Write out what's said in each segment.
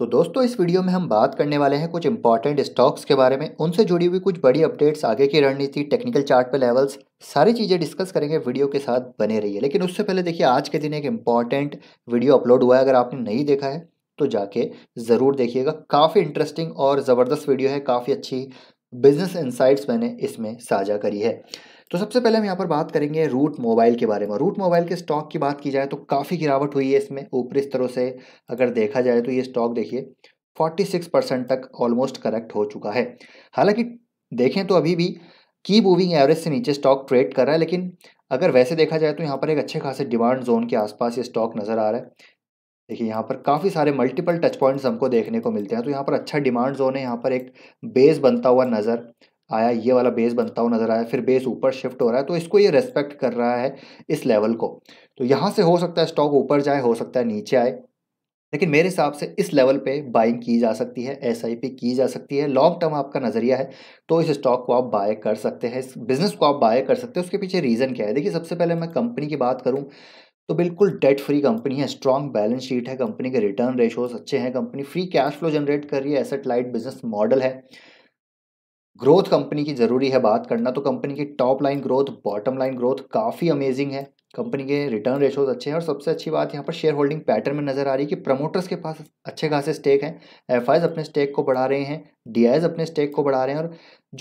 तो दोस्तों इस वीडियो में हम बात करने वाले हैं कुछ इंपॉर्टेंट स्टॉक्स के बारे में उनसे जुड़ी हुई कुछ बड़ी अपडेट्स आगे की रणनीति टेक्निकल चार्ट पे लेवल्स सारी चीज़ें डिस्कस करेंगे वीडियो के साथ बने रहिए लेकिन उससे पहले देखिए आज के दिन एक इम्पॉर्टेंट वीडियो अपलोड हुआ है अगर आपने नहीं देखा है तो जाके ज़रूर देखिएगा काफ़ी इंटरेस्टिंग और ज़बरदस्त वीडियो है काफ़ी अच्छी बिजनेस इंसाइट्स मैंने इसमें साझा करी है तो सबसे पहले हम यहाँ पर बात करेंगे रूट मोबाइल के बारे में रूट मोबाइल के स्टॉक की बात की जाए तो काफ़ी गिरावट हुई है इसमें ऊपरी स्तरों से अगर देखा जाए तो ये स्टॉक देखिए 46 परसेंट तक ऑलमोस्ट करेक्ट हो चुका है हालांकि देखें तो अभी भी की मूविंग एवरेज से नीचे स्टॉक ट्रेड कर रहा है लेकिन अगर वैसे देखा जाए तो यहाँ पर एक अच्छे खासे डिमांड जोन के आसपास ये स्टॉक नज़र आ रहा है देखिए यहाँ पर काफ़ी सारे मल्टीपल टच पॉइंट्स हमको देखने को मिलते हैं तो यहाँ पर अच्छा डिमांड जोन है यहाँ पर एक बेस बनता हुआ नज़र आया ये वाला बेस बनता हुआ नज़र आया फिर बेस ऊपर शिफ्ट हो रहा है तो इसको ये रेस्पेक्ट कर रहा है इस लेवल को तो यहाँ से हो सकता है स्टॉक ऊपर जाए हो सकता है नीचे आए लेकिन मेरे हिसाब से इस लेवल पे बाइंग की जा सकती है एस की जा सकती है लॉन्ग टर्म आपका नज़रिया है तो इस स्टॉक को आप बाय कर सकते हैं इस बिज़नेस को आप बाय कर सकते हैं उसके पीछे रीज़न क्या है देखिए सबसे पहले मैं कंपनी की बात करूँ तो बिल्कुल डेट फ्री कंपनी है स्ट्रॉन्ग बैलेंस शीट है कंपनी के रिटर्न रेशोज अच्छे हैं company free cash flow generate कर रही है एसेट लाइट बिजनेस मॉडल है ग्रोथ कंपनी की ज़रूरी है बात करना तो कंपनी की top line growth bottom line growth काफ़ी अमेजिंग है कंपनी के रिटर्न रेशोज अच्छे हैं और सबसे अच्छी बात यहाँ पर शेयर होल्डिंग पैटर्न में नज़र आ रही है कि प्रमोटर्स के पास अच्छे खासे स्टेक हैं एफ अपने स्टेक को बढ़ा रहे हैं डी अपने स्टेक को बढ़ा रहे हैं और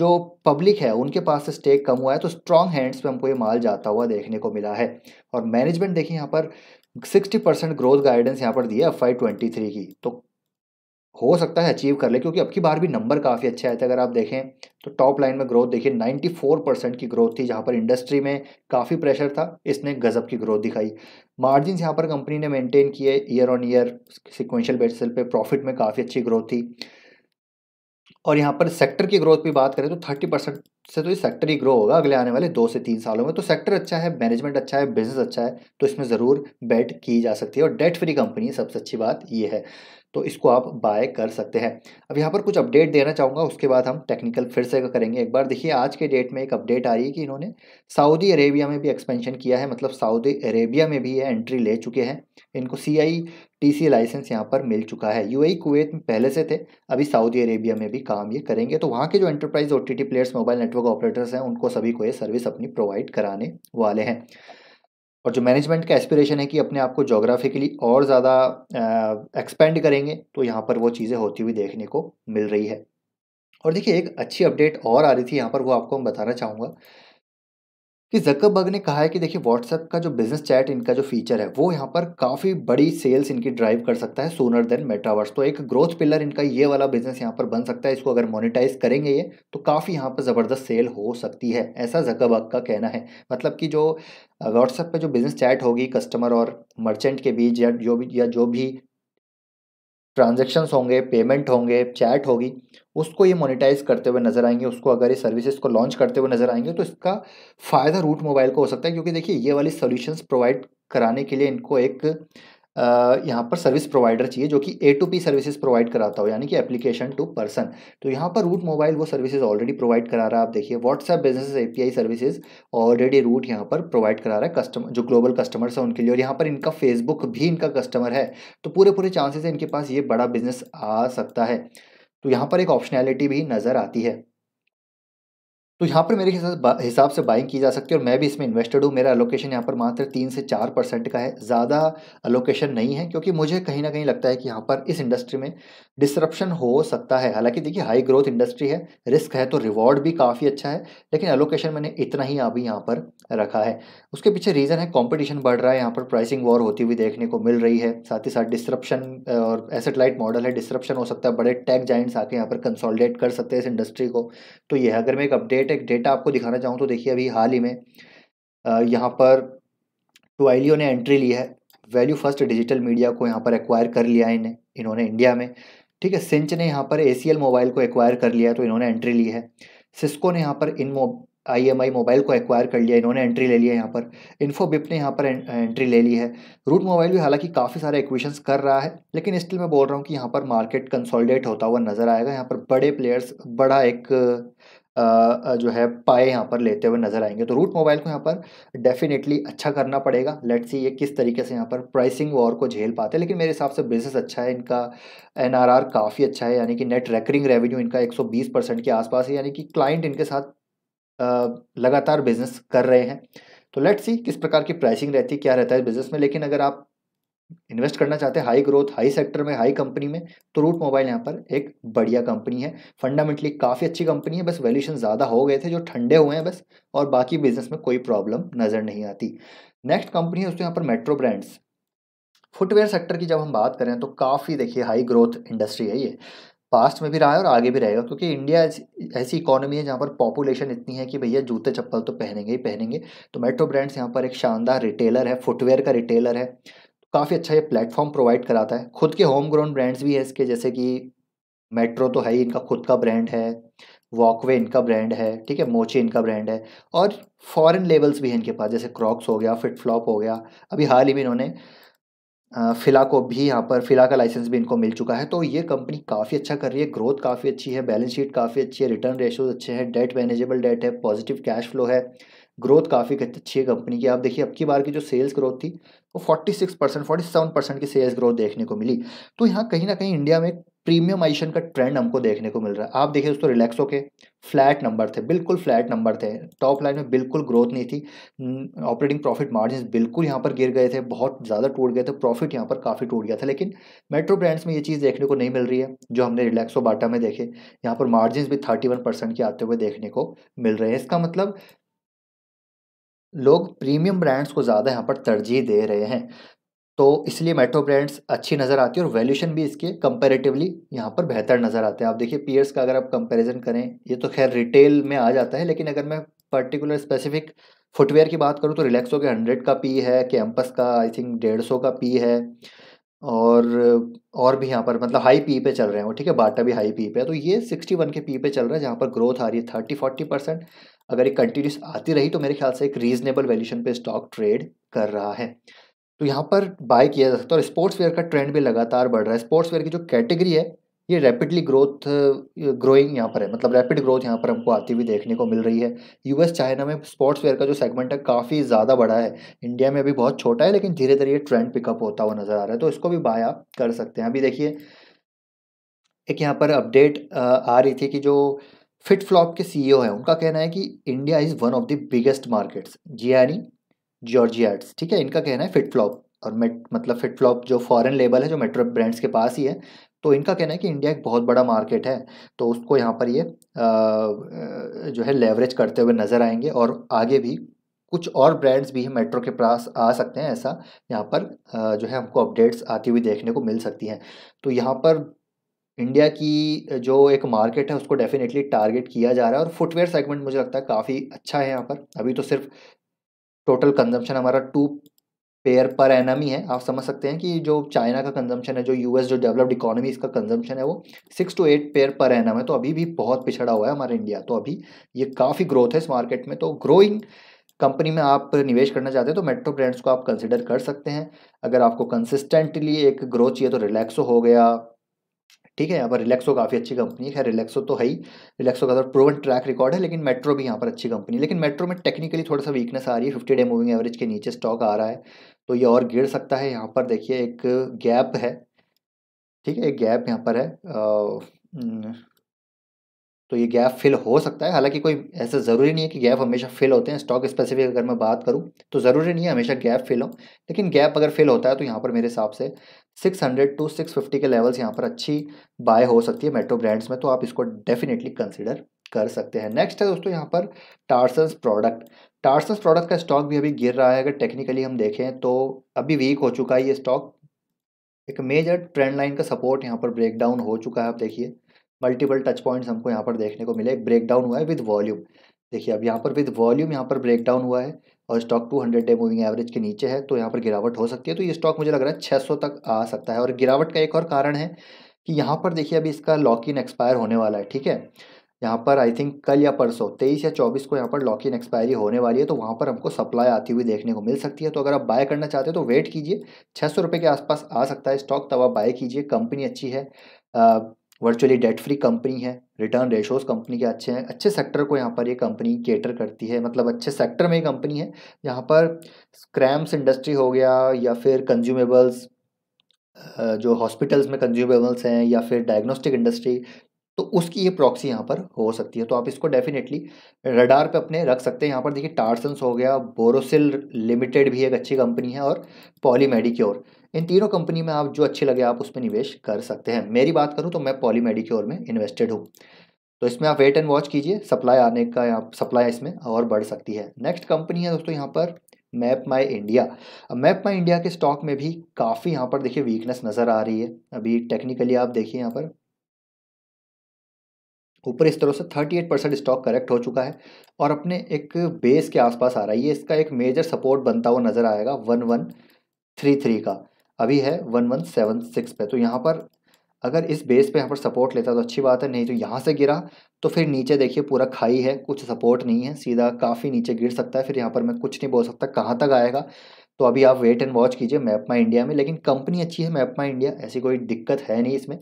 जो पब्लिक है उनके पास से स्टेक कम हुआ है तो स्ट्रॉन्ग हैंड्स पे हमको ये माल जाता हुआ देखने को मिला है और मैनेजमेंट देखिए यहाँ पर सिक्सटी परसेंट ग्रोथ गाइडेंस यहाँ पर दी है एफ आई ट्वेंटी थ्री की तो हो सकता है अचीव कर ले क्योंकि अब की बार भी नंबर काफ़ी अच्छे आए थे अगर आप देखें तो टॉप लाइन में ग्रोथ देखिए 94 परसेंट की ग्रोथ थी जहां पर इंडस्ट्री में काफ़ी प्रेशर था इसने गजब की ग्रोथ दिखाई मार्जिन यहाँ पर कंपनी ने मेंटेन किए year on year sequential basis पे प्रॉफिट में काफ़ी अच्छी ग्रोथ थी और यहाँ पर सेक्टर की ग्रोथ भी बात करें तो थर्टी परसेंट से तो ये सेक्टर ही ग्रो होगा अगले आने वाले दो से तीन सालों में तो सेक्टर अच्छा है मैनेजमेंट अच्छा है बिजनेस अच्छा है तो इसमें ज़रूर बेट की जा सकती है और डेट फ्री कंपनी सबसे अच्छी बात ये है तो इसको आप बाय कर सकते हैं अब यहाँ पर कुछ अपडेट देना चाहूँगा उसके बाद हम टेक्निकल फिर से करेंगे एक बार देखिए आज के डेट में एक अपडेट आ रही है कि इन्होंने सऊदी अरेबिया में भी एक्सपेंशन किया है मतलब सऊदी अरेबिया में भी ये एंट्री ले चुके हैं इनको सी आई टी सी लाइसेंस यहाँ पर मिल चुका है यू कुवैत e, में पहले से थे अभी सऊदी अरेबिया में भी काम ये करेंगे तो वहाँ के जो enterprise O T T players mobile network operators हैं उनको सभी को ये सर्विस अपनी प्रोवाइड कराने वाले हैं और जो मैनेजमेंट का एस्पिरेशन है कि अपने आप को जोग्राफिकली और ज़्यादा एक्सपेंड करेंगे तो यहाँ पर वो चीज़ें होती हुई देखने को मिल रही है और देखिए एक अच्छी अपडेट और आ रही थी यहाँ पर वो आपको मैं बताना चाहूँगा कि जकरबर्ग ने कहा है कि देखिए व्हाट्सएप का जो बिजनेस चैट इनका जो फीचर है वो यहाँ पर काफ़ी बड़ी सेल्स इनकी ड्राइव कर सकता है सोनर देन मेटावर्स तो एक ग्रोथ पिलर इनका ये वाला बिजनेस यहाँ पर बन सकता है इसको अगर मोनिटाइज करेंगे ये तो काफ़ी यहाँ पर ज़बरदस्त सेल हो सकती है ऐसा जकरबर्ग का कहना है मतलब कि जो व्हाट्सएप पर जो बिजनेस चैट होगी कस्टमर और मर्चेंट के बीच या जो भी या जो भी ट्रांजेक्शन्स होंगे पेमेंट होंगे चैट होगी उसको ये मोनिटाइज करते हुए नजर आएंगे उसको अगर ये सर्विसेज को लॉन्च करते हुए नजर आएंगे तो इसका फ़ायदा रूट मोबाइल को हो सकता है क्योंकि देखिए ये वाली सॉल्यूशंस प्रोवाइड कराने के लिए इनको एक यहाँ पर सर्विस प्रोवाइडर चाहिए जो कि A to P services provide कराता हो यानी कि एप्लीकेशन टू पर्सन तो यहाँ पर रूट मोबाइल वो सर्विसेज ऑलरेडी प्रोवाइड करा रहा है आप देखिए WhatsApp business API services already Route यहाँ पर प्रोवाइड करा रहा है कस्टमर जो ग्लोबल कस्टमर्स हैं उनके लिए और यहाँ पर इनका फेसबुक भी इनका कस्टमर है तो पूरे पूरे चांसेस है इनके पास ये बड़ा बिजनेस आ सकता है तो यहाँ पर एक ऑप्शनैलिटी भी नज़र आती है तो यहाँ पर मेरे हिसाब से बाइंग की जा सकती है और मैं भी इसमें इन्वेस्टेड हूँ मेरा अलोकेशन यहाँ पर मात्र तीन से चार परसेंट का है ज़्यादा अलोकेशन नहीं है क्योंकि मुझे कहीं ना कहीं लगता है कि यहाँ पर इस इंडस्ट्री में डिसरप्शन हो सकता है हालांकि देखिए हाई ग्रोथ इंडस्ट्री है रिस्क है तो रिवॉर्ड भी काफ़ी अच्छा है लेकिन अलोकेशन मैंने इतना ही अभी यहाँ पर रखा है उसके पीछे रीज़न है कॉम्पिटिशन बढ़ रहा है यहाँ पर प्राइसिंग वॉर होती हुई देखने को मिल रही है साथ ही साथ डिस्रप्शन और एसेटलाइट मॉडल है डिसरप्शन हो सकता है बड़े टैक्स जाइंट्स आके यहाँ पर कंसॉलिडेट कर सकते हैं इस इंडस्ट्री को तो यह अगर मैं एक अपडेट एक डेटा आपको दिखाना चाहूँ तो देखिए अभी हाल ही में यहाँ पर टोआइलियो ने एंट्री ली है वैल्यू फर्स्ट डिजिटल मीडिया को यहाँ पर एक्वायर कर लिया है इन्हें इन्होंने इंडिया में ठीक है सिंच ने यहाँ पर ए मोबाइल को एक्वायर कर लिया तो इन्होंने एंट्री ली है सिस्को ने यहाँ पर इन आई आई मोबाइल को एक्वायर कर लिया इन्होंने एंट्री ले लिया यहाँ पर इन्फोबिप ने यहाँ पर एंट्री ले ली है रूट मोबाइल भी हालांकि काफ़ी सारे एक्विशंस कर रहा है लेकिन स्टिल मैं बोल रहा हूँ कि यहाँ पर मार्केट कंसोलिडेट होता हुआ नज़र आएगा यहाँ पर बड़े प्लेयर्स बड़ा एक जो है पाए यहाँ पर लेते हुए नज़र आएंगे तो रूट मोबाइल को यहाँ पर डेफिनेटली अच्छा करना पड़ेगा लेट्स सी ये किस तरीके से यहाँ पर प्राइसिंग वॉर को झेल पाते हैं लेकिन मेरे हिसाब से बिजनेस अच्छा है इनका एन काफ़ी अच्छा है यानी कि नेट रेकरिंग रेवेन्यू इनका एक परसेंट के आसपास है यानी कि क्लाइंट इनके साथ लगातार बिजनेस कर रहे हैं तो लेट्स सी किस प्रकार की प्राइसिंग रहती है क्या रहता है बिजनेस में लेकिन अगर आप इन्वेस्ट करना चाहते हैं हाई ग्रोथ हाई सेक्टर में हाई कंपनी में तो रूट मोबाइल यहाँ पर एक बढ़िया कंपनी है फंडामेंटली काफ़ी अच्छी कंपनी है बस वैल्यूशन ज़्यादा हो गए थे जो ठंडे हुए हैं बस और बाकी बिजनेस में कोई प्रॉब्लम नज़र नहीं आती नेक्स्ट कंपनी है उसके यहाँ पर मेट्रो ब्रांड्स फुटवेयर सेक्टर की जब हम बात करें तो काफ़ी देखिए हाई ग्रोथ इंडस्ट्री है ये पास्ट में भी रहा है और आगे भी रहेगा क्योंकि इंडिया ऐसी इकोनॉमी है जहाँ पर पॉपुलेशन इतनी है कि भैया जूते चप्पल तो पहनेंगे ही पहनेंगे तो मेट्रो ब्रांड्स यहाँ पर एक शानदार रिटेलर है फुटवेयर का रिटेलर है काफ़ी अच्छा ये प्लेटफॉर्म प्रोवाइड कराता है खुद के होम ग्रोन ब्रांड्स भी है इसके जैसे कि मेट्रो तो है ही इनका खुद का ब्रांड है वॉकवे इनका ब्रांड है ठीक है मोची इनका ब्रांड है और फॉरेन लेवल्स भी हैं इनके पास जैसे क्रॉक्स हो गया फिट फ्लॉप हो गया अभी हाल ही में इन्होंने फिला को भी यहाँ पर फिला का लाइसेंस भी इनको मिल चुका है तो ये कंपनी काफ़ी अच्छा कर रही है ग्रोथ काफ़ी अच्छी है बैलेंस शीट काफ़ी अच्छी है रिटर्न रेशोज अच्छे हैं डेट मैनेजेबल डेट है पॉजिटिव कैश फ्लो है ग्रोथ काफ़ी अच्छी है कंपनी की आप देखिए अब की बार की जो सेल्स ग्रोथ थी वो forty six percent forty seven percent की सेल्स ग्रोथ देखने को मिली तो यहाँ कहीं ना कहीं इंडिया में प्रीमियमाइजेशन का ट्रेंड हमको देखने को मिल रहा है आप देखिए दोस्तों रिलैक्सो के फ्लैट नंबर थे बिल्कुल फ्लैट नंबर थे टॉप लाइन में बिल्कुल ग्रोथ नहीं थी ऑपरेटिंग प्रॉफिट मार्जिन बिल्कुल यहाँ पर गिर गए थे बहुत ज़्यादा टूट गए थे प्रॉफिट यहाँ पर काफ़ी टूट गया था लेकिन मेट्रो ब्रांड्स में ये चीज़ देखने को नहीं मिल रही है जो हमने रिलैक्सो बाटा में देखे यहाँ पर मार्जिन भी थर्टी वन परसेंट के आते हुए देखने को मिल रहे हैं इसका मतलब लोग प्रीमियम ब्रांड्स को ज़्यादा यहाँ पर तरजीह दे रहे हैं तो इसलिए मेट्रो ब्रांड्स अच्छी नज़र आती है और वैल्यूशन भी इसके कंपैरेटिवली यहाँ पर बेहतर नज़र आते हैं आप देखिए पीयर्स का अगर आप कंपैरिजन करें ये तो खैर रिटेल में आ जाता है लेकिन अगर मैं पर्टिकुलर स्पेसिफिक फुटवेयर की बात करूँ तो रिलैक्सो के हंड्रेड का पी है कैंपस का आई थिंक डेढ़ सौ का पी है और और भी यहाँ पर मतलब हाई पी पे चल रहे हैं वो ठीक है बाटा भी हाई पी पे है तो ये सिक्सटी वन के पी पे चल रहा है जहाँ पर ग्रोथ आ रही है थर्टी फोर्टी परसेंट अगर ये कंटिन्यूस आती रही तो मेरे ख्याल से एक रीजनेबल वैल्यूशन पे स्टॉक ट्रेड कर रहा है तो यहाँ पर बाय किया जा सकता है और स्पोर्ट्स वेयर का ट्रेंड भी लगातार बढ़ रहा है स्पोर्ट्स वेयर की जो कैटेगरी है ये रैपिडली ग्रोथ ग्रोइंग यहाँ पर है मतलब रैपिड ग्रोथ यहाँ पर हमको आती हुई देखने को मिल रही है यूएस चाइना में स्पोर्ट्स वेयर का जो सेगमेंट है काफ़ी ज़्यादा बड़ा है इंडिया में अभी बहुत छोटा है लेकिन धीरे धीरे ये ट्रेंड पिकअप होता हुआ नज़र आ रहा है तो इसको भी बाय आप कर सकते हैं अभी देखिए एक यहाँ पर अपडेट आ रही थी कि जो फिट फ्लॉप के सीईओ e हैं उनका कहना है कि India is one of the biggest markets जियानी जॉर्जियाट्स ठीक है इनका कहना है फिट फ्लॉप और मेट मतलब फिट फ्लॉप जो फॉरेन लेबल है जो मेट्रो ब्रांड्स के पास ही है तो इनका कहना है कि इंडिया एक बहुत बड़ा मार्केट है तो उसको यहाँ पर ये आ, जो है लेवरेज करते हुए नज़र आएंगे और आगे भी कुछ और ब्रांड्स भी मेट्रो के पास आ सकते हैं ऐसा यहाँ पर जो है हमको अपडेट्स आती हुई देखने को मिल सकती हैं तो यहाँ पर इंडिया की जो एक मार्केट है उसको डेफिनेटली टारगेट किया जा रहा है और फुटवेयर सेगमेंट मुझे लगता है काफ़ी अच्छा है यहाँ पर अभी तो सिर्फ टोटल कंजम्पशन हमारा टू पेयर पर एन ही है आप समझ सकते हैं कि जो चाइना का कंजम्पशन है जो यूएस जो डेवलप्ड इकोनॉमी इसका कंजम्पशन है वो six to eight pair per annum है तो अभी भी बहुत पिछड़ा हुआ है हमारा इंडिया तो अभी ये काफ़ी ग्रोथ है इस मार्केट में तो ग्रोइंग कंपनी में आप निवेश करना चाहते हैं तो मेट्रो ब्रांड्स को आप कंसिडर कर सकते हैं अगर आपको कंसिस्टेंटली एक ग्रोथ चाहिए तो रिलैक्सो हो गया ठीक है यहाँ पर रिलैक्सो काफ़ी अच्छी कंपनी है रिलैक्सो तो है ही रिलैक्सो का प्रोवन ट्रैक रिकॉर्ड है लेकिन मेट्रो भी यहाँ पर अच्छी कंपनी है लेकिन मेट्रो में टेक्निकली थोड़ा सा वीकनेस आ रही है फिफ्टी डे मूविंग एवरेज के नीचे स्टॉक आ रहा है तो ये और गिर सकता है यहाँ पर देखिए एक गैप है ठीक है एक गैप यहाँ पर है तो ये गैप फिल हो सकता है हालांकि कोई ऐसा ज़रूरी नहीं है कि गैप हमेशा फिल होते हैं स्टॉक स्पेसिफिक अगर मैं बात करूं तो ज़रूरी नहीं है हमेशा गैप फिल हो लेकिन गैप अगर फिल होता है तो यहाँ पर मेरे हिसाब से 600 टू 650 के लेवल्स यहाँ पर अच्छी बाय हो सकती है मेट्रो ब्रांड्स में तो आप इसको डेफिनेटली कंसिडर कर सकते हैं नेक्स्ट है दोस्तों यहाँ पर टार्सन्स प्रोडक्ट टार्सन्स प्रोडक्ट का स्टॉक भी अभी गिर रहा है अगर टेक्निकली हम देखें तो अभी वीक हो चुका है ये स्टॉक एक मेजर ट्रेंड लाइन का सपोर्ट यहाँ पर ब्रेकडाउन हो चुका है आप देखिए मल्टीपल टच पॉइंट्स हमको यहाँ पर देखने को मिले एक ब्रेकडाउन हुआ है विद वॉल्यूम देखिए अब यहाँ पर विद वॉल्यूम यहाँ पर ब्रेकडाउन हुआ है और स्टॉक 200 डे मूविंग एवरेज के नीचे है तो यहाँ पर गिरावट हो सकती है तो ये स्टॉक मुझे लग रहा है 600 तक आ सकता है और गिरावट का एक और कारण है कि यहाँ पर देखिए अभी इसका लॉक इन एक्सपायर होने वाला है ठीक है यहाँ पर आई थिंक कल या परसों तेईस या चौबीस को यहाँ पर लॉक इन एक्सपायरी होने वाली है तो वहाँ पर हमको सप्लाई आती हुई देखने को मिल सकती है तो अगर आप बाय करना चाहते हो तो वेट कीजिए छः सौ रुपये के आसपास आ सकता है स्टॉक तब आप बाय कीजिए कंपनी अच्छी है वर्चुअली डेट फ्री कंपनी है रिटर्न रेशोज कंपनी के अच्छे हैं अच्छे सेक्टर को यहाँ पर ये कंपनी केटर करती है मतलब अच्छे सेक्टर में ये कंपनी है यहाँ पर क्रैम्स इंडस्ट्री हो गया या फिर कंज्यूमेबल्स जो हॉस्पिटल्स में कंज्यूमेबल्स हैं या फिर डायग्नोस्टिक इंडस्ट्री तो उसकी ये प्रॉक्सी यहाँ पर हो सकती है तो आप इसको डेफिनेटली रडार पे अपने रख सकते हैं यहाँ पर देखिए टार्सन्स हो गया बोरोसिल लिमिटेड भी एक अच्छी कंपनी है और पॉली मेडिक्योर इन तीनों कंपनी में आप जो अच्छे लगे आप उसमें निवेश कर सकते हैं मेरी बात करूँ तो मैं पॉली मेडिक्योर में इन्वेस्टेड हूँ तो इसमें आप वेट एंड वॉच कीजिए सप्लाई आने का यहाँ सप्लाई इसमें और बढ़ सकती है नेक्स्ट कंपनी है दोस्तों यहाँ पर MapmyIndia MapmyIndia के स्टॉक में भी काफ़ी यहाँ पर देखिए वीकनेस नज़र आ रही है अभी टेक्निकली आप देखिए यहाँ पर ऊपर इस तरह से 38 परसेंट स्टॉक करेक्ट हो चुका है और अपने एक बेस के आसपास आ रहा है ये इसका एक मेजर सपोर्ट बनता हुआ नज़र आएगा वन वन थ्री थ्री का अभी है वन वन सेवन सिक्स पे तो यहाँ पर अगर इस बेस पे यहाँ पर सपोर्ट लेता तो अच्छी बात है नहीं तो यहाँ से गिरा तो फिर नीचे देखिए पूरा खाई है कुछ सपोर्ट नहीं है सीधा काफ़ी नीचे गिर सकता है फिर यहाँ पर मैं कुछ नहीं बोल सकता कहाँ तक आएगा तो अभी आप वेट एंड वॉच कीजिए मैप माई इंडिया में लेकिन कंपनी अच्छी है मैप माई इंडिया ऐसी कोई दिक्कत है नहीं इसमें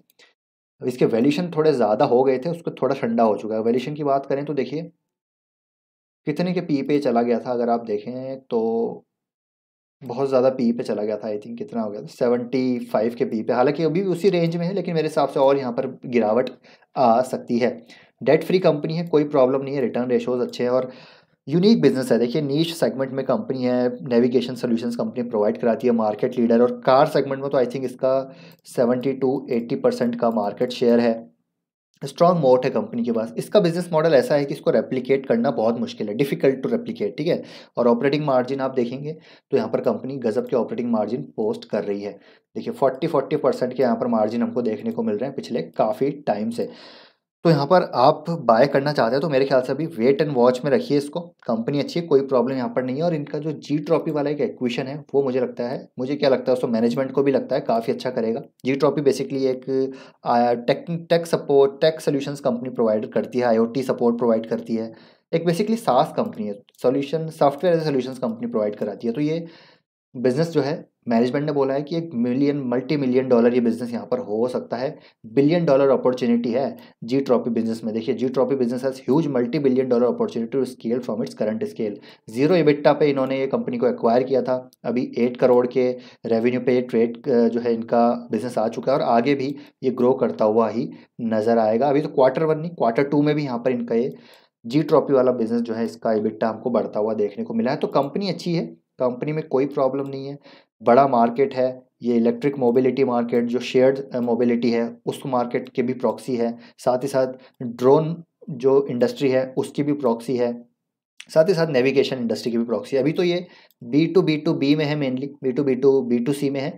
इसके वैल्यूशन थोड़े ज़्यादा हो गए थे उसको थोड़ा ठंडा हो चुका है वैल्यूशन की बात करें तो देखिए कितने के पी पे चला गया था अगर आप देखें तो बहुत ज़्यादा पी पे चला गया था आई थिंक कितना हो गया था सेवेंटी फाइव के पी पे हालांकि अभी भी उसी रेंज में है लेकिन मेरे हिसाब से और यहाँ पर गिरावट आ सकती है डेट फ्री कंपनी है कोई प्रॉब्लम नहीं है रिटर्न रेशोज़ अच्छे हैं और यूनिक बिजनेस है देखिए नीच सेगमेंट में कंपनी है नेविगेशन सोल्यूशन कंपनी प्रोवाइड कराती है मार्केट लीडर और कार सेगमेंट में तो आई थिंक इसका सेवेंटी टू एट्टी परसेंट का मार्केट शेयर है स्ट्रॉन्ग मोट है कंपनी के पास इसका बिजनेस मॉडल ऐसा है कि इसको रेप्लीकेट करना बहुत मुश्किल है डिफिकल्ट टू रेप्लीकेट ठीक है और ऑपरेटिंग मार्जिन आप देखेंगे तो यहाँ पर कंपनी गजब के ऑपरेटिंग मार्जिन पोस्ट कर रही है देखिए 40 40 परसेंट के यहाँ पर मार्जिन हमको देखने को मिल रहे हैं पिछले काफ़ी टाइम से तो यहाँ पर आप बाय करना चाहते हैं तो मेरे ख्याल से अभी वेट एंड वॉच में रखिए इसको कंपनी अच्छी है कोई प्रॉब्लम यहाँ पर नहीं है और इनका जो जी ट्रॉफी वाला एक एक्विशन है वो मुझे लगता है मुझे क्या लगता है उसको मैनेजमेंट को भी लगता है काफ़ी अच्छा करेगा जी ट्रॉफी बेसिकली एक tech tech support tech solution company provide करती है आई सपोर्ट प्रोवाइड करती है एक बेसिकली सास कंपनी है solution software as a solution company provide कराती है तो ये बिजनेस जो है मैनेजमेंट ने बोला है कि एक मिलियन मल्टी मिलियन डॉलर ये बिजनेस यहाँ पर हो सकता है बिलियन डॉलर अपॉर्चुनिटी है जी ट्रॉपी बिजनेस में देखिए जी ट्रॉपी business has huge multi billion dollar opportunity to scale from its current scale zero EBITDA पे इन्होंने ये कंपनी को एक्वायर किया था अभी एट करोड़ के रेवेन्यू पे ट्रेड जो है इनका बिजनेस आ चुका है और आगे भी ये ग्रो करता हुआ ही नज़र आएगा अभी तो क्वार्टर वन नहीं क्वार्टर टू में भी यहाँ पर इनका ये जी ट्रॉपी वाला बिजनेस जो है इसका एबिट्टा हमको बढ़ता हुआ देखने को मिला है तो कंपनी अच्छी है कंपनी में कोई प्रॉब्लम नहीं है बड़ा मार्केट है ये इलेक्ट्रिक मोबिलिटी मार्केट जो शेयर्ड मोबिलिटी है उस मार्केट के भी प्रॉक्सी है साथ ही साथ ड्रोन जो इंडस्ट्री है उसकी भी प्रॉक्सी है साथ ही साथ नेविगेशन इंडस्ट्री की भी प्रॉक्सी है अभी तो ये B to B to B में है mainly B to B to B to C में है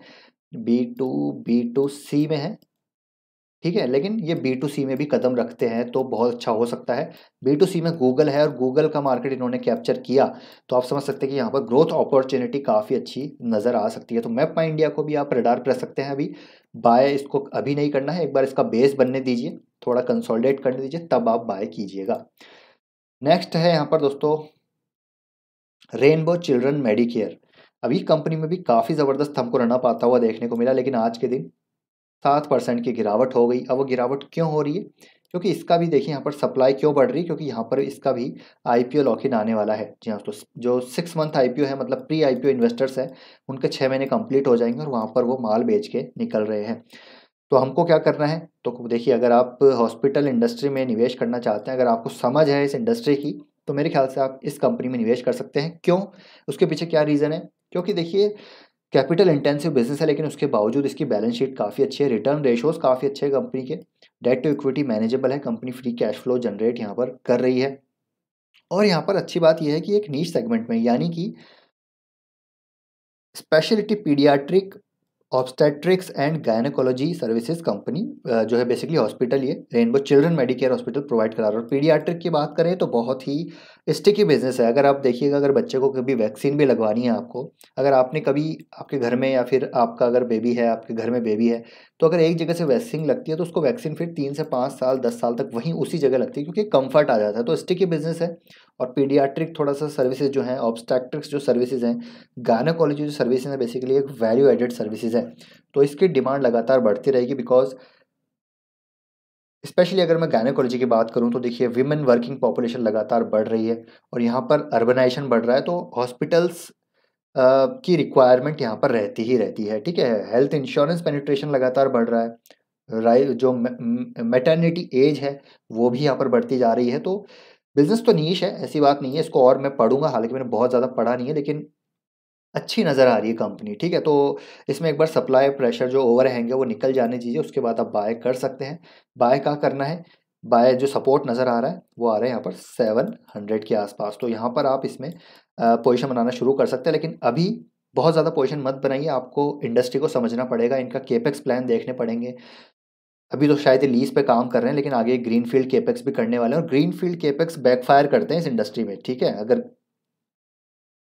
B to B to C में है ठीक है लेकिन ये बी टू सी में भी कदम रखते हैं तो बहुत अच्छा हो सकता है बी टू सी में गूगल है और गूगल का मार्केट इन्होंने कैप्चर किया तो आप समझ सकते हैं कि यहाँ पर ग्रोथ अपॉर्चुनिटी काफ़ी अच्छी नज़र आ सकती है तो मैप माई इंडिया को भी आप रडार कर सकते हैं अभी बाय इसको अभी नहीं करना है एक बार इसका बेस बनने दीजिए थोड़ा कंसोलिडेट करने दीजिए तब आप बाय कीजिएगा नेक्स्ट है यहाँ पर दोस्तों रेनबो चिल्ड्रन मेडिकेयर अभी कंपनी में भी काफ़ी ज़बरदस्त हमको रनअप आता हुआ देखने को मिला लेकिन आज के दिन सात परसेंट की गिरावट हो गई अब वो गिरावट क्यों हो रही है क्योंकि इसका भी देखिए यहाँ पर सप्लाई क्यों बढ़ रही है क्योंकि यहाँ पर इसका भी आई पी लॉकिन आने वाला है जी हाँ तो जो सिक्स मंथ आई है मतलब प्री आई इन्वेस्टर्स हैं उनके छः महीने कंप्लीट हो जाएंगे और वहाँ पर वो माल बेच के निकल रहे हैं तो हमको क्या करना है तो देखिए अगर आप हॉस्पिटल इंडस्ट्री में निवेश करना चाहते हैं अगर आपको समझ है इस इंडस्ट्री की तो मेरे ख्याल से आप इस कंपनी में निवेश कर सकते हैं क्यों उसके पीछे क्या रीज़न है क्योंकि देखिए कैपिटल इंटेंसिव बिजनेस है लेकिन उसके बावजूद इसकी बैलेंस शीट काफ़ी अच्छी है रिटर्न रेशोज काफ़ी अच्छे हैं कंपनी के डेट टू इक्विटी मैनेजेबल है company free cash flow generate यहाँ पर कर रही है और यहाँ पर अच्छी बात यह है कि एक नीच सेगमेंट में यानी कि speciality paediatric obstetrics and gynaecology services company जो है बेसिकली हॉस्पिटल ये रेनबो चिल्ड्रन मेडिकेयर हॉस्पिटल प्रोवाइड करा रहा है और पीडियाट्रिक की बात करें तो बहुत ही स्टिकी बिजनेस है अगर आप देखिएगा अगर बच्चे को कभी वैक्सीन भी लगवानी है आपको अगर आपने कभी आपके घर में या फिर आपका अगर बेबी है आपके घर में बेबी है तो अगर एक जगह से वैक्सीन लगती है तो उसको वैक्सीन फिर तीन से पाँच साल दस साल तक वहीं उसी जगह लगती है क्योंकि कम्फर्ट आ जाता है तो स्टिकी बिजनेस है और पीडियाट्रिक थोड़ा सा सर्विसेज जो हैं ऑब्स्टैक्ट्रिक्स जो सर्विसेज हैं गायनोकोलॉजी जो सर्विसेज हैं बेसिकली एक वैल्यू एडेड सर्विसेज हैं तो इसकी डिमांड लगातार बढ़ती रहेगी बिकॉज स्पेशली अगर मैं गायनोकोलॉजी की बात करूँ तो देखिए विमेन वर्किंग पॉपुलेशन लगातार बढ़ रही है और यहाँ पर अर्बनाइजेशन बढ़ रहा है तो हॉस्पिटल्स की रिक्वायरमेंट यहाँ पर रहती ही रहती है ठीक है हेल्थ इंश्योरेंस पेनिट्रेशन लगातार बढ़ रहा है राइ जो मेटर्निटी एज है वो भी यहाँ पर बढ़ती जा रही है तो बिजनेस तो नीच है ऐसी बात नहीं है इसको और मैं पढ़ूंगा हालांकि मैंने बहुत ज़्यादा पढ़ा नहीं है लेकिन अच्छी नज़र आ रही है कंपनी ठीक है तो इसमें एक बार सप्लाई प्रेशर जो ओवर हैंग है वो निकल जाने चाहिए उसके बाद आप बाय कर सकते हैं बाय कहाँ करना है बाय जो सपोर्ट नज़र आ रहा है वो आ रहा है यहाँ पर सेवन हंड्रेड के आसपास तो यहाँ पर आप इसमें पोजिशन बनाना शुरू कर सकते हैं लेकिन अभी बहुत ज़्यादा पोजिशन मत बनाइए आपको इंडस्ट्री को समझना पड़ेगा इनका केपेक्स प्लान देखने पड़ेंगे अभी तो शायद लीज पे काम कर रहे हैं लेकिन आगे ग्रीन फील्ड केपेक्स भी करने वाले हैं और ग्रीन फील्ड केपेक्स बैकफायर करते हैं इस इंडस्ट्री में ठीक है अगर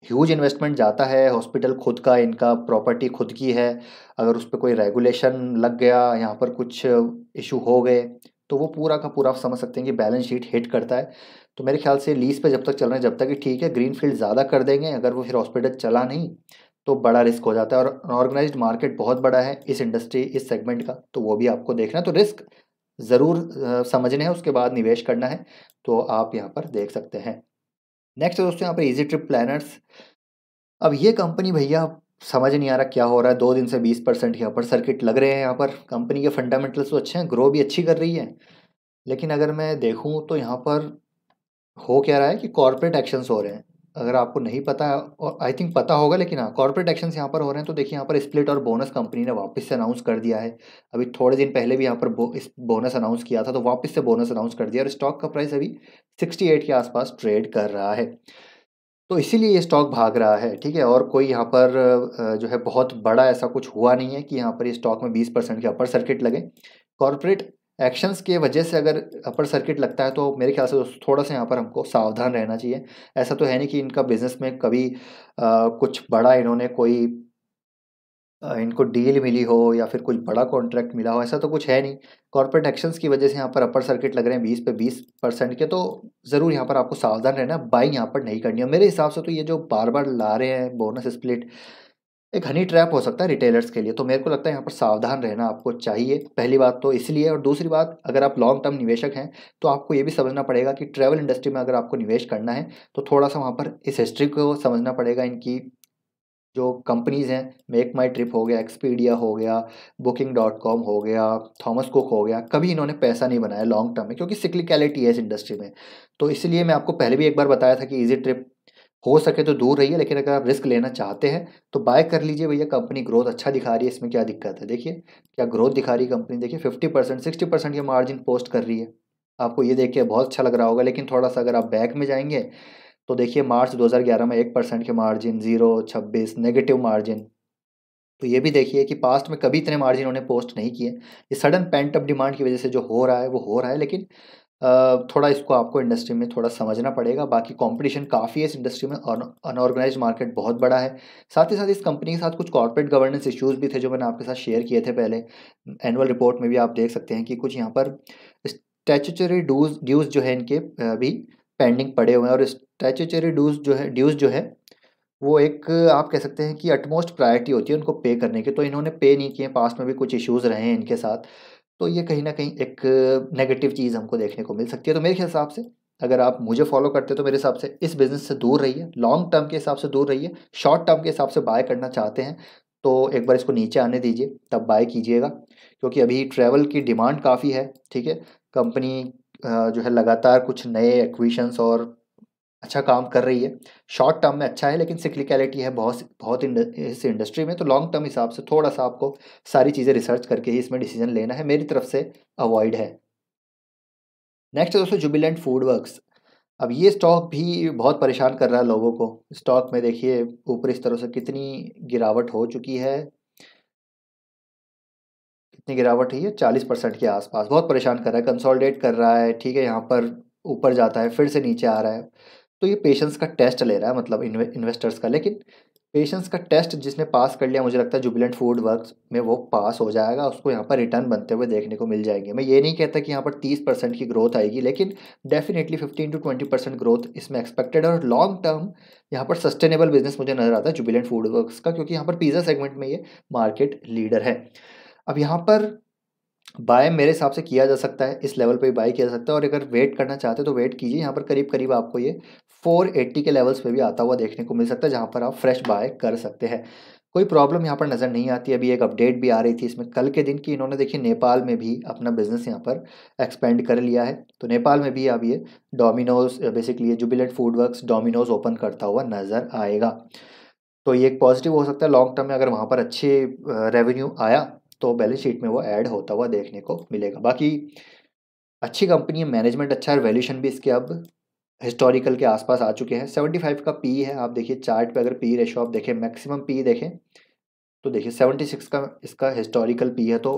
ह्यूज इन्वेस्टमेंट जाता है हॉस्पिटल खुद का इनका प्रॉपर्टी खुद की है अगर उस पर कोई रेगुलेशन लग गया यहाँ पर कुछ इशू हो गए तो वो पूरा का पूरा आप समझ सकते हैं कि बैलेंस शीट हिट करता है तो मेरे ख्याल से लीज पे जब तक चल रहे हैं जब तक कि ठीक है ग्रीन फील्ड ज़्यादा कर देंगे अगर वो फिर हॉस्पिटल चला नहीं तो बड़ा रिस्क हो जाता है और अनऑर्गेनाइज मार्केट बहुत बड़ा है इस इंडस्ट्री इस सेगमेंट का तो वो भी आपको देखना है तो रिस्क ज़रूर समझने हैं उसके बाद निवेश करना है तो आप यहाँ पर देख सकते हैं नेक्स्ट है दोस्तों यहाँ पर इजी ट्रिप प्लानर्स अब ये कंपनी भैया समझ नहीं आ रहा क्या हो रहा है दो दिन से बीस परसेंट यहाँ पर सर्किट लग रहे हैं यहाँ पर कंपनी के फंडामेंटल्स तो अच्छे हैं ग्रो भी अच्छी कर रही है लेकिन अगर मैं देखूँ तो यहाँ पर हो क्या रहा है कि कॉरपोरेट एक्शंस हो रहे हैं अगर आपको नहीं पता है और आई थिंक पता होगा लेकिन हाँ कॉर्पोरेट एक्शंस यहाँ पर हो रहे हैं तो देखिए यहाँ पर स्प्लिट और बोनस कंपनी ने वापस से अनाउंस कर दिया है अभी थोड़े दिन पहले भी यहाँ पर बो, इस बोनस अनाउंस किया था तो वापस से बोनस अनाउंस कर दिया और स्टॉक का प्राइस अभी सिक्सटी एट के आसपास ट्रेड कर रहा है तो इसीलिए ये स्टॉक भाग रहा है ठीक है और कोई यहाँ पर जो है बहुत बड़ा ऐसा कुछ हुआ नहीं है कि यहाँ पर ये स्टॉक में बीस परसेंट के अपर सर्किट लगे कॉरपोरेट एक्शंस के वजह से अगर अपर सर्किट लगता है तो मेरे ख्याल से थोड़ा सा यहाँ पर हमको सावधान रहना चाहिए ऐसा तो है नहीं कि इनका बिजनेस में कभी आ, कुछ बड़ा इन्होंने कोई इनको डील मिली हो या फिर कुछ बड़ा कॉन्ट्रैक्ट मिला हो ऐसा तो कुछ है नहीं कॉर्पोरेट एक्शंस की वजह से यहाँ पर अपर सर्किट लग रहे हैं बीस पे बीस परसेंट के तो ज़रूर यहाँ पर आपको सावधान रहना बाई यहाँ पर नहीं करनी है मेरे हिसाब से तो ये जो बार बार ला रहे हैं बोनस स्प्लिट एक हनी ट्रैप हो सकता है रिटेलर्स के लिए तो मेरे को लगता है यहाँ पर सावधान रहना आपको चाहिए पहली बात तो इसलिए और दूसरी बात अगर आप लॉन्ग टर्म निवेशक हैं तो आपको ये भी समझना पड़ेगा कि ट्रैवल इंडस्ट्री में अगर आपको निवेश करना है तो थोड़ा सा वहाँ पर इस हिस्ट्री को समझना पड़ेगा इनकी जो कंपनीज़ हैं मेक माई ट्रिप हो गया एक्सपीडिया हो गया बुकिंग डॉट कॉम हो गया थॉमस कुक हो गया कभी इन्होंने पैसा नहीं बनाया लॉन्ग टर्म में क्योंकि सिक्लिकलिटी है इस इंडस्ट्री में तो इसलिए मैं आपको पहले भी एक बार बताया था कि ईजी ट्रिप हो सके तो दूर रहिए लेकिन अगर आप रिस्क लेना चाहते हैं तो बाय कर लीजिए भैया कंपनी ग्रोथ अच्छा दिखा रही है इसमें क्या दिक्कत है देखिए क्या ग्रोथ दिखा रही है कंपनी देखिए फिफ्टी परसेंट सिक्सटी परसेंट की मार्जिन पोस्ट कर रही है आपको ये देखिए बहुत अच्छा लग रहा होगा लेकिन थोड़ा सा अगर आप बैक में जाएंगे तो देखिए मार्च दो में एक परसेंट के मार्जिन जीरो छब्बीस नेगेटिव मार्जिन तो ये भी देखिए कि पास्ट में कभी इतने मार्जिन उन्होंने पोस्ट नहीं किए ये सडन पेंट अप डिमांड की वजह से जो हो रहा है वो हो रहा है लेकिन थोड़ा इसको आपको इंडस्ट्री में थोड़ा समझना पड़ेगा बाकी कंपटीशन काफ़ी है इस इंडस्ट्री में अनऑर्गेनाइज मार्केट बहुत बड़ा है साथ ही साथ इस कंपनी के साथ कुछ कॉर्पोरेट गवर्नेंस इश्यूज भी थे जो मैंने आपके साथ शेयर किए थे पहले एनुअल रिपोर्ट में भी आप देख सकते हैं कि कुछ यहाँ पर स्टैचुचरी डूज ड्यूज जो है इनके अभी पेंडिंग पड़े हुए हैं और स्टैचुचरी डूज जो है ड्यूज जो है वो एक आप कह सकते हैं कि अटमोस्ट प्रायोरिटी होती है उनको पे करने की तो इन्होंने पे नहीं किए पास्ट में भी कुछ इश्यूज़ रहे हैं इनके साथ तो ये कहीं ना कहीं एक नेगेटिव चीज़ हमको देखने को मिल सकती है तो मेरे हिसाब से अगर आप मुझे फॉलो करते तो मेरे हिसाब से इस बिज़नेस से दूर रहिए लॉन्ग टर्म के हिसाब से दूर रहिए शॉर्ट टर्म के हिसाब से बाय करना चाहते हैं तो एक बार इसको नीचे आने दीजिए तब बाय कीजिएगा क्योंकि अभी ट्रैवल की डिमांड काफ़ी है ठीक है कंपनी जो है लगातार कुछ नए एक्विशंस और अच्छा काम कर रही है शॉर्ट टर्म में अच्छा है लेकिन सिक्लिकलिटी है बहुत बहुत इस इंडस्ट्री में तो लॉन्ग टर्म हिसाब से थोड़ा सा आपको सारी चीज़ें रिसर्च करके ही इसमें डिसीजन लेना है मेरी तरफ से अवॉइड है नेक्स्ट है दोस्तों जुबिलेंट फूड वर्क्स अब ये स्टॉक भी बहुत परेशान कर रहा है लोगों को स्टॉक में देखिए ऊपर इस तरह से कितनी गिरावट हो चुकी है कितनी गिरावट हुई है चालीस परसेंट के आसपास बहुत परेशान कर रहा है कंसोलिडेट कर रहा है ठीक है यहाँ पर ऊपर जाता है फिर से नीचे आ रहा है तो ये पेशेंस का टेस्ट ले रहा है मतलब इन्वेस्टर्स का लेकिन पेशेंस का टेस्ट जिसने पास कर लिया मुझे लगता है जुबिलेंट फूड वर्क में वो पास हो जाएगा उसको यहाँ पर रिटर्न बनते हुए देखने को मिल जाएंगे मैं ये नहीं कहता कि यहाँ पर तीस परसेंट की ग्रोथ आएगी लेकिन definitely fifteen to twenty percent growth इसमें एक्सपेक्टेड और लॉन्ग टर्म यहाँ पर सस्टेनेबल बिजनेस मुझे नज़र आता है जुबिलेंट फूड वर्क का क्योंकि यहाँ पर पिज़्ज़ा सेगमेंट में ये मार्केट लीडर है अब यहाँ पर बाय मेरे हिसाब से किया जा सकता है इस लेवल पे बाय किया जा सकता है और अगर वेट करना चाहते हैं तो वेट कीजिए यहाँ पर करीब करीब आपको ये 480 के लेवल्स पे भी आता हुआ देखने को मिल सकता है जहाँ पर आप फ्रेश बाय कर सकते हैं कोई प्रॉब्लम यहाँ पर नज़र नहीं आती अभी एक अपडेट भी आ रही थी इसमें कल के दिन की इन्होंने देखिए नेपाल में भी अपना बिजनेस यहाँ पर एक्सपेंड कर लिया है तो नेपाल में भी अब ये डोमिनोज बेसिकली ये जुबिलेंट फूड वर्क डोमिनोज ओपन करता हुआ नज़र आएगा तो ये एक पॉजिटिव हो सकता है लॉन्ग टर्म में अगर वहाँ पर अच्छे रेवेन्यू आया तो बैलेंस शीट में वो ऐड होता हुआ देखने को मिलेगा बाकी अच्छी कंपनी है मैनेजमेंट अच्छा है वैल्यूशन भी इसके अब हिस्टोरिकल के आसपास आ चुके हैं सेवेंटी फाइव का पी है आप देखिए चार्ट पे अगर पी रेशो आप देखें मैक्सिमम पी देखें तो देखिए सेवेंटी सिक्स का इसका हिस्टोरिकल पी है तो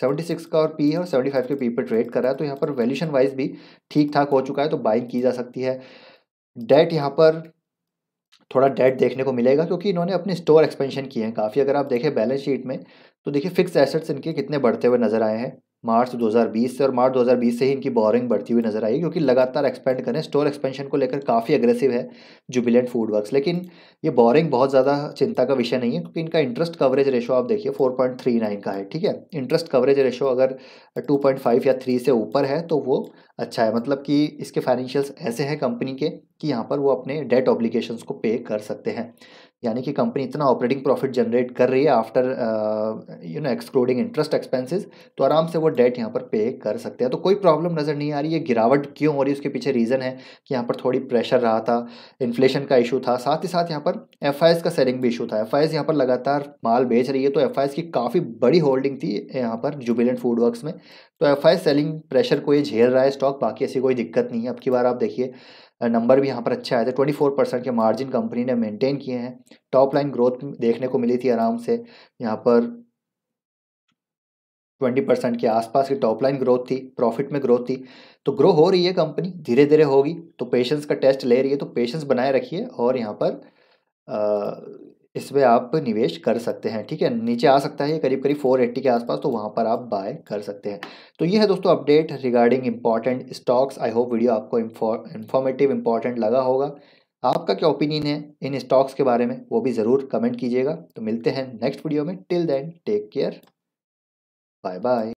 सेवेंटी सिक्स का और पी है और सेवेंटी फाइव के पी पर ट्रेड कर रहा है तो यहाँ पर वैल्यूशन वाइज भी ठीक ठाक हो चुका है तो बाइंग की जा सकती है डेट यहाँ पर थोड़ा डेट देखने को मिलेगा क्योंकि इन्होंने अपने स्टोर एक्सपेंशन किए हैं काफ़ी अगर आप देखें बैलेंस शीट में तो देखिए फिक्स एसेट्स इनके कितने बढ़ते हुए नज़र आए हैं मार्च 2020 से और मार्च 2020 से ही इनकी बोरिंग बढ़ती हुई नजर आई क्योंकि लगातार एक्सपेंड करें स्टोर एक्सपेंशन को लेकर काफ़ी अग्रेसिव है जुबिलेंट फूड वर्क्स लेकिन ये बोरिंग बहुत ज़्यादा चिंता का विषय नहीं है क्योंकि इनका इंटरेस्ट कवरेज रेशो आप देखिए 4.39 का है ठीक है इंटरेस्ट कवरेज रेशो अगर 2.5 या 3 से ऊपर है तो वो अच्छा है मतलब कि इसके फाइनेंशियल्स ऐसे हैं कंपनी के कि यहाँ पर वो अपने डेट ऑब्लिकेशन को पे कर सकते हैं यानी कि कंपनी इतना ऑपरेटिंग प्रॉफिट जनरेट कर रही है after you know excluding interest expenses तो आराम से वो डेट यहाँ पर पे कर सकते हैं तो कोई प्रॉब्लम नज़र नहीं आ रही है गिरावट क्यों हो रही है उसके पीछे रीज़न है कि यहाँ पर थोड़ी प्रेशर रहा था इन्फ्लेशन का इशू था साथ ही साथ यहाँ पर एफ का सेलिंग भी इशू था एफ आई यहाँ पर लगातार माल बेच रही है तो एफ की काफ़ी बड़ी होल्डिंग थी यहाँ पर जुबिलेंट फूड वर्कस में तो एफ सेलिंग प्रेशर को ये झेल रहा है स्टॉक बाकी ऐसी कोई दिक्कत नहीं है अब की बार आप देखिए नंबर भी यहाँ पर अच्छे आए थे ट्वेंटी फोर परसेंट के मार्जिन कंपनी ने मेंटेन किए हैं टॉप लाइन ग्रोथ देखने को मिली थी आराम से यहाँ पर ट्वेंटी परसेंट के आसपास की टॉप लाइन ग्रोथ थी प्रॉफिट में ग्रोथ थी तो ग्रो हो रही है कंपनी धीरे धीरे होगी तो पेशेंस का टेस्ट ले रही है तो पेशेंस बनाए रखिए और यहाँ पर आ, इसमें आप निवेश कर सकते हैं ठीक है नीचे आ सकता है करीब करीब 480 के आसपास तो वहाँ पर आप बाय कर सकते हैं तो ये है दोस्तों update regarding important stocks I hope video आपको इन्फॉर्मेटिव इंपॉर्टेंट लगा होगा आपका क्या ओपिनियन है इन स्टॉक्स के बारे में वो भी ज़रूर कमेंट कीजिएगा तो मिलते हैं नेक्स्ट वीडियो में till then take care bye bye